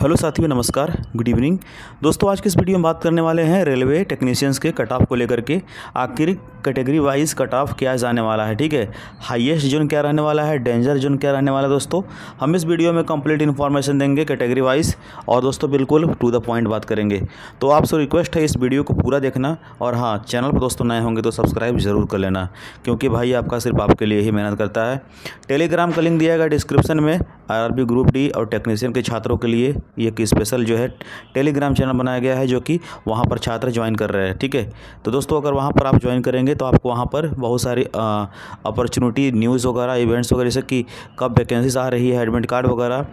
hello साथियों नमस्कार good evening दोस्तों आज के इस वीडियो में बात करने वाले हैं रेलवे टेक्नीशियंस के कट ऑफ को लेकर के आखिर कैटेगरी वाइज कट ऑफ क्या जाने वाला है ठीक है हाईएस्ट जोन क्या रहने वाला है डेंजर जोन क्या रहने वाला है दोस्तों हम इस वीडियो में कंप्लीट इन्फॉर्मेशन देंगे कैटेगरी वाइज और दोस्तों बिल्कुल टू द पॉइंट बात करेंगे तो आपसे रिक्वेस्ट है इस वीडियो को पूरा देखना और हाँ चैनल पर दोस्तों नए होंगे तो सब्सक्राइब ज़रूर कर लेना क्योंकि भाई आपका सिर्फ आपके लिए ही मेहनत करता है टेलीग्राम का लिंक दिया गया डिस्क्रिप्शन में आर ग्रुप डी और टेक्नीशियन के छात्रों के लिए एक स्पेशल जो है टेलीग्राम चैनल बनाया गया है जो कि वहाँ पर छात्र ज्वाइन कर रहे हैं ठीक है तो दोस्तों अगर वहाँ पर आप ज्वाइन करेंगे तो आपको वहाँ पर बहुत सारी अपॉर्चुनिटी न्यूज़ वगैरह इवेंट्स वगैरह जैसे कि कब वैकेंसीज आ रही है एडमिट कार्ड वगैरह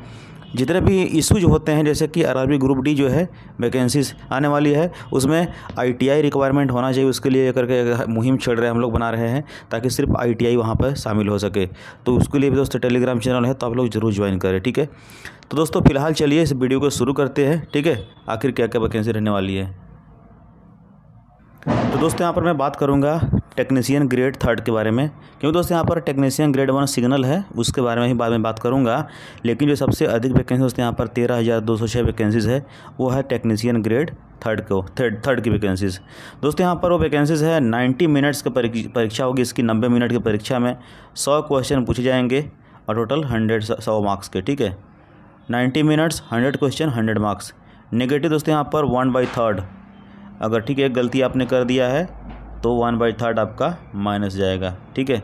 जितने भी इशूज होते हैं जैसे कि आर ग्रुप डी जो है वैकेंसीज आने वाली है उसमें आई रिक्वायरमेंट होना चाहिए उसके लिए करके मुहिम छेड़ रहे हम लोग बना रहे हैं ताकि सिर्फ आई टी वहाँ पर शामिल हो सके तो उसके लिए भी दोस्तों टेलीग्राम चैनल है तो आप लोग ज़रूर ज्वाइन करें ठीक है तो दोस्तों फिलहाल चलिए इस वीडियो को शुरू करते हैं ठीक है आखिर क्या क्या वैकेंसी रहने वाली है दोस्तों यहाँ पर मैं बात करूँगा टेक्नीसियन ग्रेड थर्ड के बारे में क्योंकि दोस्तों यहाँ पर टेक्नीसियन ग्रेड वन सिग्नल है उसके बारे में ही बाद में बात करूँगा लेकिन जो सबसे अधिक वैकेंसी दोस्तों यहाँ पर तेरह हज़ार दो सौ छः वैकेंसीज़ है वो है टेक्नीसियन ग्रेड थर्ड को थर्ड थर्ड की वैकेंसीज दोस्तों यहाँ पर वो वैकेंसीज है नाइन्टी मिनट्स की परीक्षा होगी इसकी नब्बे मिनट की परीक्षा में सौ क्वेश्चन पूछे जाएंगे और टोटल हंड्रेड सौ मार्क्स के ठीक है ninety minutes hundred question hundred marks negative दोस्तों यहाँ पर वन बाई थर्ड अगर ठीक है गलती आपने कर दिया है तो वन बाई थर्ड आपका माइनस जाएगा ठीक है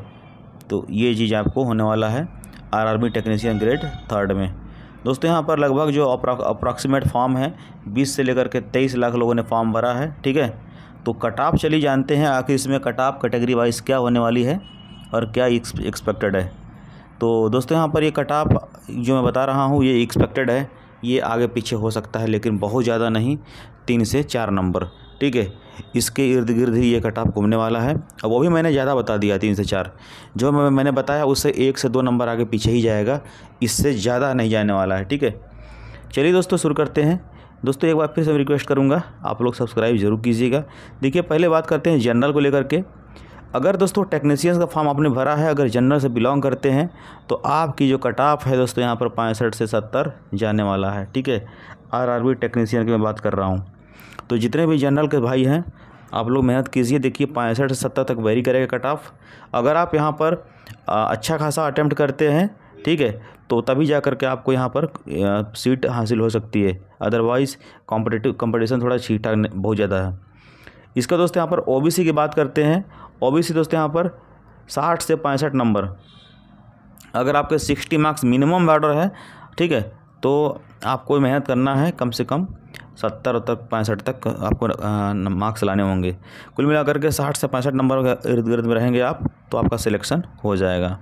तो ये चीज़ आपको होने वाला है आरआरबी टेक्नीशियन ग्रेड थर्ड में दोस्तों यहाँ पर लगभग जो अप्रॉक्सीमेट फॉर्म है बीस से लेकर के तेईस लाख लोगों ने फॉर्म भरा है ठीक है तो कट ऑफ चली जानते हैं आखिर इसमें कट ऑफ कैटेगरी वाइज क्या होने वाली है और क्या एक्सपेक्टेड है तो दोस्तों यहाँ पर ये कट ऑफ जो मैं बता रहा हूँ ये एक्सपेक्टेड है ये आगे पीछे हो सकता है लेकिन बहुत ज़्यादा नहीं तीन से चार नंबर ठीक है इसके इर्द गिर्द ही ये कटाप घूमने वाला है और वो भी मैंने ज़्यादा बता दिया तीन से चार जो मैंने बताया उससे एक से दो नंबर आगे पीछे ही जाएगा इससे ज़्यादा नहीं जाने वाला है ठीक है चलिए दोस्तों शुरू करते हैं दोस्तों एक बार फिर से रिक्वेस्ट करूँगा आप लोग सब्सक्राइब जरूर कीजिएगा देखिए पहले बात करते हैं जनरल को लेकर के अगर दोस्तों टेक्नीसियंस का फॉर्म आपने भरा है अगर जनरल से बिलोंग करते हैं तो आपकी जो कट ऑफ है दोस्तों यहाँ पर पैंसठ से सत्तर जाने वाला है ठीक है आर आर बी की मैं बात कर रहा हूँ तो जितने भी जनरल के भाई हैं आप लोग मेहनत कीजिए देखिए पैंसठ से सत्तर तक वेरी करेगा कट ऑफ अगर आप यहाँ पर अच्छा खासा अटैम्प्ट करते हैं ठीक है तो तभी जा करके आपको यहाँ पर सीट हासिल हो सकती है अदरवाइज़ कॉम्पिटिटिव कंपटीशन थोड़ा ठीक ठाक बहुत ज़्यादा है इसका दोस्त यहाँ पर ओबीसी की बात करते हैं ओबीसी दोस्त यहाँ पर साठ से पैंसठ नंबर अगर आपके सिक्सटी मार्क्स मिनिमम ऑर्डर है ठीक है तो आपको मेहनत करना है कम से कम सत्तर उत्तर पैंसठ तक आपको मार्क्स लाने होंगे कुल मिलाकर के साठ से पैंसठ नंबर के इर्द गिर्द में रहेंगे आप तो आपका सिलेक्शन हो जाएगा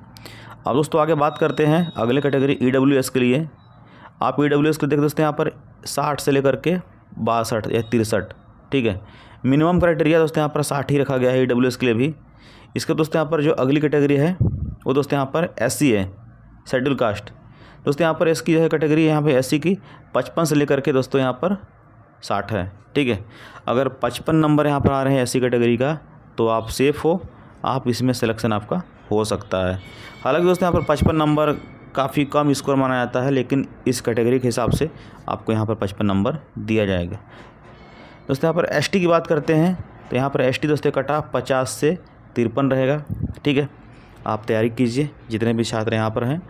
अब दोस्तों आगे बात करते हैं अगले कैटेगरी ई e के लिए आप ई डब्ल्यू एस के देख दोस्तों यहाँ पर साठ से लेकर के बासठ या तिरसठ ठीक है मिनिमम क्राइटेरिया दोस्तों यहाँ पर साठ ही रखा गया है ई डब्ल्यू एस के लिए भी इसके दोस्तों यहाँ पर जो अगली कैटेगरी है वो दोस्तों यहाँ पर एस सी है शेड्यूल कास्ट दोस्तों यहाँ पर इसकी जो है कैटेगरी है यहाँ पर एस सी की पचपन से लेकर के दोस्तों यहाँ पर साठ है ठीक है अगर पचपन नंबर यहाँ पर आ रहे हैं ऐसी कैटेगरी का तो आप सेफ़ हो आप इसमें सिलेक्शन आपका हो सकता है हालांकि दोस्तों यहाँ पर पचपन नंबर काफ़ी कम स्कोर माना जाता है लेकिन इस कैटेगरी के हिसाब से आपको यहाँ पर पचपन नंबर दिया जाएगा दोस्तों यहाँ पर एस की बात करते हैं तो यहाँ पर एस दोस्तों कट ऑफ पचास से तिरपन रहेगा ठीक है आप तैयारी कीजिए जितने भी छात्र यहाँ पर हैं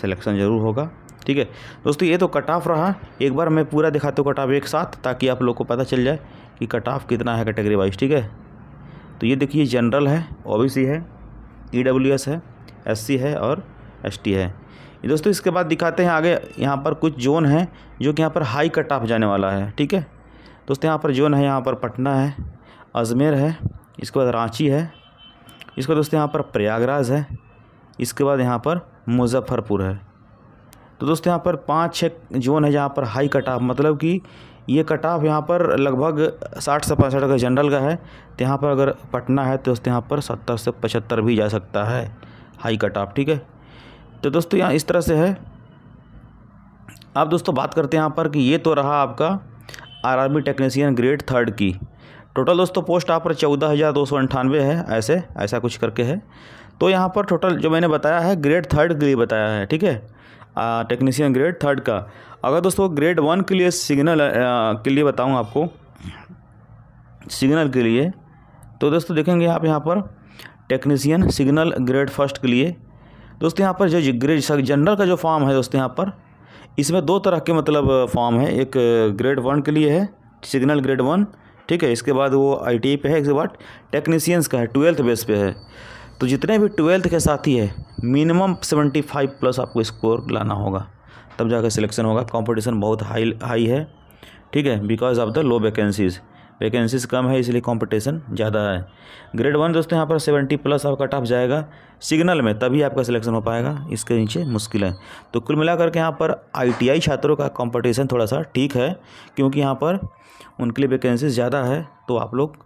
सिलेक्शन ज़रूर होगा ठीक है दोस्तों ये तो कट ऑफ रहा एक बार मैं पूरा दिखाता हूँ कट ऑफ एक साथ ताकि आप लोग को पता चल जाए कि कट ऑफ कितना है कैटेगरी वाइज ठीक है तो ये देखिए जनरल है ओ है ई है एस है और एस है दोस्तों इसके बाद दिखाते हैं आगे यहाँ पर कुछ जोन है जो कि यहाँ पर हाई कट ऑफ जाने वाला है ठीक है दोस्तों यहाँ पर जोन है यहाँ पर पटना है अजमेर है इसके बाद रांची है इसके बाद दोस्तों यहाँ पर प्रयागराज है इसके बाद यहाँ पर मुजफ्फरपुर है तो दोस्तों यहाँ पर पाँच छः जोन है जहाँ पर हाई कट ऑफ मतलब कि ये कट ऑफ यहाँ पर लगभग साठ से पैंसठ अगर जनरल का है तो यहाँ पर अगर पटना है तो दोस्तों यहाँ पर सत्तर से पचहत्तर भी जा सकता है हाई कट ऑफ ठीक है तो दोस्तों यहाँ इस तरह से है अब दोस्तों बात करते हैं यहाँ पर कि ये तो रहा आपका आर्मी टेक्नीसियन ग्रेड थर्ड की टोटल दोस्तों पोस्ट आप पर चौदह हज़ार दो सौ अंठानवे है ऐसे ऐसा कुछ करके है तो यहाँ पर टोटल जो मैंने बताया है ग्रेड थर्ड के लिए बताया है ठीक है टेक्नीशियन ग्रेड थर्ड का अगर दोस्तों ग्रेड वन के लिए सिग्नल के लिए बताऊँ आपको सिग्नल के लिए तो दोस्तों देखेंगे आप यहाँ पर टेक्नीशियन सिग्नल ग्रेड फर्स्ट के लिए दोस्तों यहाँ पर जो ग्रेड जनरल का जो फॉर्म है दोस्तों यहाँ पर इसमें दो तरह के मतलब फॉर्म है एक ग्रेड वन के लिए है सिग्नल ग्रेड वन ठीक है इसके बाद वो आई e पे है इसके बाद टेक्नीसियंस का है ट्वेल्थ बेस पे है तो जितने भी ट्वेल्थ के साथी है मिनिमम सेवेंटी फाइव प्लस आपको स्कोर लाना होगा तब जाकर सिलेक्शन होगा कंपटीशन बहुत हाई हाई है ठीक है because of the low vacancies vacancies कम है इसलिए कंपटीशन ज़्यादा है ग्रेड वन दोस्तों यहाँ पर सेवेंटी प्लस आपका कट ऑफ जाएगा सिग्नल में तभी आपका सिलेक्शन हो पाएगा इसके नीचे मुश्किल है तो कुल मिलाकर के यहाँ पर आईटीआई छात्रों का कंपटीशन थोड़ा सा ठीक है क्योंकि यहाँ पर उनके लिए वैकेंसीज ज़्यादा है तो आप लोग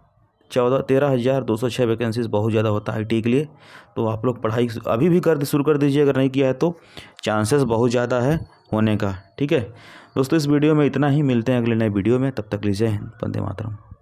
चौदह तेरह हज़ार दो सौ छः वैकेंसीज बहुत ज़्यादा होता है आई के लिए तो आप लोग पढ़ाई अभी भी कर शुरू कर दीजिए अगर नहीं किया है तो चांसेस बहुत ज़्यादा है होने का ठीक है दोस्तों इस वीडियो में इतना ही मिलते हैं अगले नए वीडियो में तब तक लीजिए बंदे मातरम